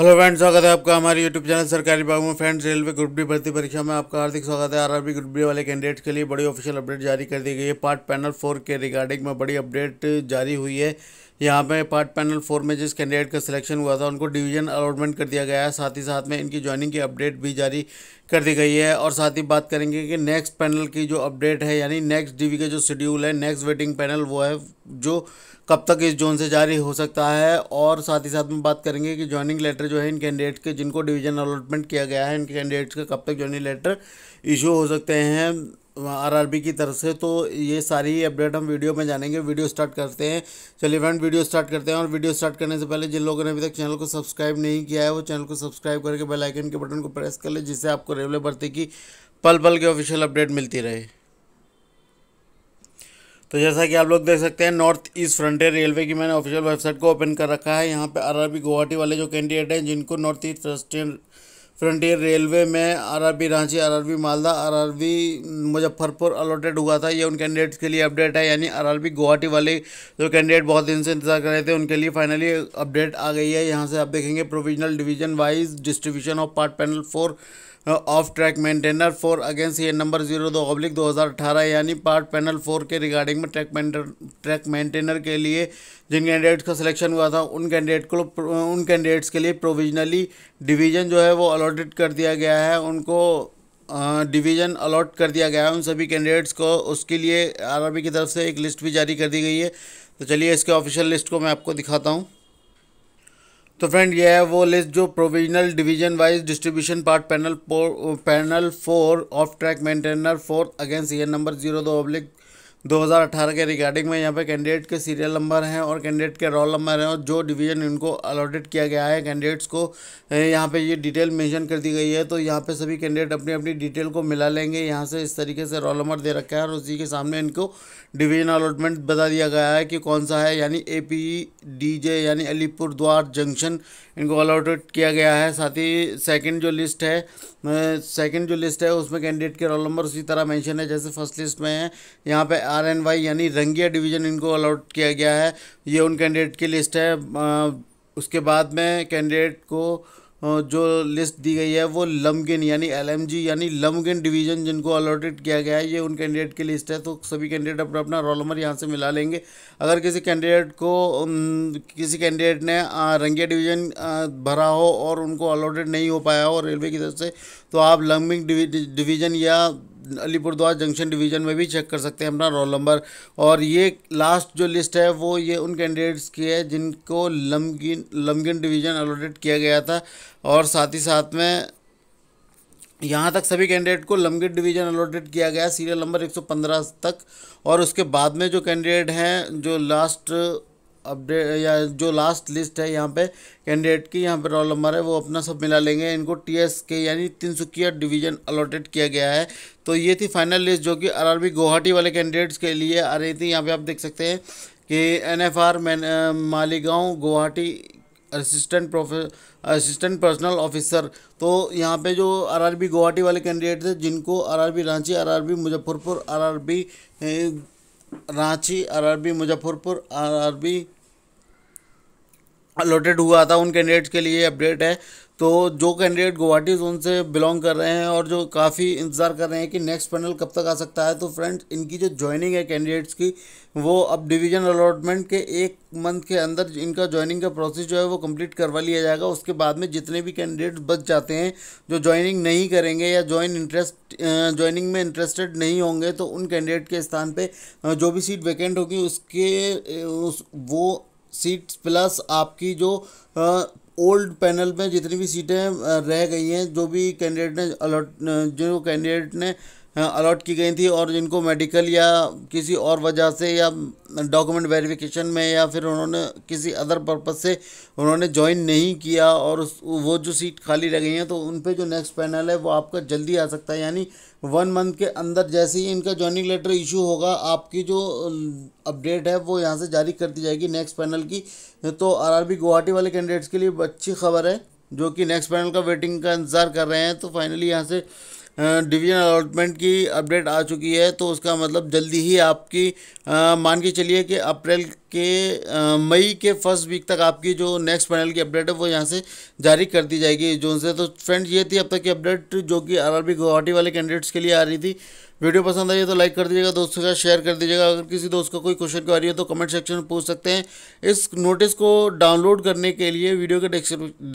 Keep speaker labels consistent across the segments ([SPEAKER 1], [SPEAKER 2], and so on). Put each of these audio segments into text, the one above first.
[SPEAKER 1] hello friends स्वागत है आपका हमारे यूट्यूब चैनल सरकारी विभाग में फ्रेंड्स रेलवे ग्रुप डी भर्ती परीक्षा में आपका हार्दिक स्वागत है आरआरबी ग्रुप डी वाले कैंडिडेट्स के लिए बड़ी ऑफिशियल अपडेट जारी कर दी गई है पार्ट पैनल फोर के रिगार्डिंग में बड़ी अपडेट जारी हुई है यहाँ पे पार्ट पैनल फोर में जिस कैंडिडेट का सिलेक्शन हुआ था उनको डिवीजन अलॉटमेंट कर दिया गया है साथ ही साथ में इनकी ज्वाइनिंग की अपडेट भी जारी कर दी गई है और साथ ही बात करेंगे कि नेक्स्ट पैनल की जो अपडेट है यानी नेक्स्ट डीवी का जो शेड्यूल है नेक्स्ट वेटिंग पैनल वो है जो कब तक इस जोन से जारी हो सकता है और साथ ही साथ में बात करेंगे कि ज्वाइनिंग लेटर जो है इन कैंडिडेट्स के जिनको डिवीजन अलॉटमेंट किया गया है इनके कैंडिडेट्स का कब तक ज्वाइनिंग लेटर इशू हो सकते हैं आरआरबी की तरफ से तो ये सारी अपडेट हम वीडियो में जानेंगे वीडियो स्टार्ट करते हैं चलिए फ्रेंड वीडियो स्टार्ट करते हैं और वीडियो स्टार्ट करने से पहले जिन लोगों ने अभी तक चैनल को सब्सक्राइब नहीं किया है वो चैनल को सब्सक्राइब करके बेल आइकन के बटन को प्रेस कर ले जिससे आपको रेगुलर भर्ती की पल पल के ऑफिशियल अपडेट मिलती रहे तो जैसा कि आप लोग देख सकते हैं नॉर्थ ईस्ट फ्रंटियर रेलवे की मैंने ऑफिशियल वेबसाइट को ओपन कर रखा है यहाँ आर बी गुवाहाटी वाले जो कैंडिडेट हैं जिनको north east frontier frontier railway में RRB Ranchi RRB Malda RRB Muzaffarpur allotted हुआ था ये उन कैंडिडेट्स के लिए अपडेट है यानी आरआरबी गुवाहाटी वाले जो कैंडिडेट बहुत दिन से इंतजार कर रहे थे उनके लिए फाइनली अपडेट आ गई है यहाँ से आप देखेंगे provisional division wise distribution of part panel four of track maintainer four against ये नंबर जीरो दो ऑब्लिक दो हज़ार अठारह यानी पार्ट पैनल फोर के रिगार्डिंग में ट्रैक मेंटेनर ट्रैक मेंटेनर के लिए जिन कैंडिडेट्स का सिलेक्शन हुआ था उन कैंडिडेट को उन कैंडिडेट्स के लिए प्रोविजनली डिवीज़न जो है वो अलॉटेड कर दिया गया है उनको डिवीज़न अलॉट कर दिया गया है उन सभी कैंडिडेट्स को उसके लिए आरआरबी की तरफ से एक लिस्ट भी जारी कर दी गई है तो चलिए इसके ऑफिशियल लिस्ट को मैं आपको दिखाता हूँ तो फ्रेंड यह है वो लिस्ट जो provisional division wise distribution part panel panel four of track maintainer fourth against year number zero दो पब्लिक 2018 के रिगार्डिंग में यहाँ पे कैंडिडेट के सीरियल नंबर हैं और कैंडिडेट के रोल नंबर हैं और जो डिवीजन इनको अलॉटेड किया गया है कैंडिडेट्स को यहाँ पे ये डिटेल मेंशन कर दी गई है तो यहाँ पे सभी कैंडिडेट अपनी अपनी डिटेल को मिला लेंगे यहाँ से इस तरीके से रोल नंबर दे रखा है और उसी के सामने इनको डिवीजन अलॉटमेंट बता दिया गया है कि कौन सा है यानी ए पी डी जे यानी अलीपुर द्वार जंक्शन इनको अलॉटेड किया गया है साथ ही सेकेंड जो लिस्ट है सेकेंड जो लिस्ट है उसमें कैंडिडेट के रोल नंबर उसी तरह मैंशन है जैसे फर्स्ट लिस्ट में है यहाँ पर आर एन वाई यानी रंगिया डिवीज़न इनको अलॉट किया गया है ये उन कैंडिडेट की लिस्ट है उसके बाद में कैंडिडेट को जो लिस्ट दी गई है वो लमगिन यानी एलएमजी यानी लमगिन डिवीज़न जिनको अलॉटेड किया गया है ये उन कैंडिडेट की लिस्ट है तो सभी कैंडिडेट अपना अपना रोल नंबर यहाँ से मिला लेंगे अगर किसी कैंडिडेट को किसी कैंडिडेट ने रंगिया डिवीज़न भरा हो और उनको अलॉटेड नहीं हो पाया हो रेलवे की तरफ से तो आप लमगिन डिवीज़न या अलीपुरद्वार जंक्शन डिवीजन में भी चेक कर सकते हैं अपना रोल नंबर और ये लास्ट जो लिस्ट है वो ये उन कैंडिडेट्स की है जिनको लमगिन लमगिन डिवीजन अलॉटेड किया गया था और साथ ही साथ में यहाँ तक सभी कैंडिडेट को लमगिन डिवीजन अलॉटेड किया गया सीरियल नंबर एक तक और उसके बाद में जो कैंडिडेट हैं जो लास्ट अपडेट या जो लास्ट लिस्ट है यहाँ पे कैंडिडेट की यहाँ पे रोल नंबर है वो अपना सब मिला लेंगे इनको टी एस के यानी तिनसुकिया डिवीजन अलॉटेड किया गया है तो ये थी फाइनल लिस्ट जो कि आरआरबी गुवाहाटी वाले कैंडिडेट्स के लिए आ रही थी यहाँ पे आप देख सकते हैं कि N F R Maligaon Guwahati assistant प्रोफे असिस्टेंट पर्सनल ऑफिसर तो यहाँ पे जो आरआरबी गुवाहाटी वाले कैंडिडेट थे जिनको RRB Ranchi RRB Muzaffarpur RRB Ranchi RRB Muzaffarpur RRB allotted हुआ था उन कैंडिडेट्स के लिए अपडेट है तो जो कैंडिडेट गुवाहाटी जोन से बिलोंग कर रहे हैं और जो काफ़ी इंतज़ार कर रहे हैं कि नेक्स्ट पैनल कब तक आ सकता है तो फ्रेंड्स इनकी जो ज्वाइनिंग है कैंडिडेट्स की वो अब डिवीजन अलॉटमेंट के एक मंथ के अंदर इनका ज्वाइनिंग का प्रोसेस जो है वो कंप्लीट करवा लिया जाएगा उसके बाद में जितने भी कैंडिडेट्स बच जाते हैं जो ज्वाइनिंग नहीं करेंगे या ज्वाइन इंटरेस्ट ज्वाइनिंग में इंटरेस्टेड नहीं होंगे तो उन कैंडिडेट के स्थान पर जो भी सीट वैकेंट होगी उसके उस वो सीट्स प्लस आपकी जो ओल्ड पैनल में जितनी भी सीटें रह गई हैं जो भी कैंडिडेट ने अलॉट जो कैंडिडेट ने अलॉट हाँ, की गई थी और जिनको मेडिकल या किसी और वजह से या डॉक्यूमेंट वेरिफिकेशन में या फिर उन्होंने किसी अदर पर्पज़ से उन्होंने ज्वाइन नहीं किया और उस वो जो सीट खाली रह गई हैं तो उन पर जो नेक्स्ट पैनल है वो आपका जल्दी आ सकता है यानी वन मंथ के अंदर जैसे ही इनका ज्वाइनिंग लेटर इशू होगा आपकी जो अपडेट है वो यहाँ से जारी कर दी जाएगी नेक्स्ट पैनल की तो आर बी गुवाहाटी वाले कैंडिडेट्स के लिए अच्छी खबर है जो कि नेक्स्ट पैनल का वेटिंग का इंतज़ार कर रहे हैं तो फाइनली यहाँ से डिवीज़न अलॉटमेंट की अपडेट आ चुकी है तो उसका मतलब जल्दी ही आपकी मान के चलिए कि अप्रैल के मई के फर्स्ट वीक तक आपकी जो नेक्स्ट पैनल की अपडेट है वो यहाँ से जारी कर दी जाएगी जो से तो फ्रेंड्स ये थी अब तक की अपडेट जो कि आरआरबी गुवाहाटी वाले कैंडिडेट्स के लिए आ रही थी वीडियो पसंद आई है तो लाइक कर दीजिएगा दोस्तों के साथ शेयर कर दीजिएगा अगर किसी दोस्त का कोई क्वेश्चन को आ रही है तो कमेंट सेक्शन में पूछ सकते हैं इस नोटिस को डाउनलोड करने के लिए वीडियो के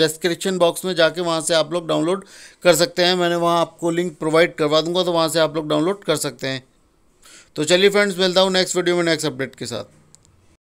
[SPEAKER 1] डिस्क्रिप्शन बॉक्स में जाके वहाँ से आप लोग डाउनलोड कर सकते हैं मैंने वहाँ आपको लिंक प्रोवाइड करवा दूँगा तो वहाँ से आप लोग डाउनलोड कर सकते हैं तो चलिए फ्रेंड्स मिलता हूँ नेक्स्ट वीडियो में नेक्स्ट अपडेट के साथ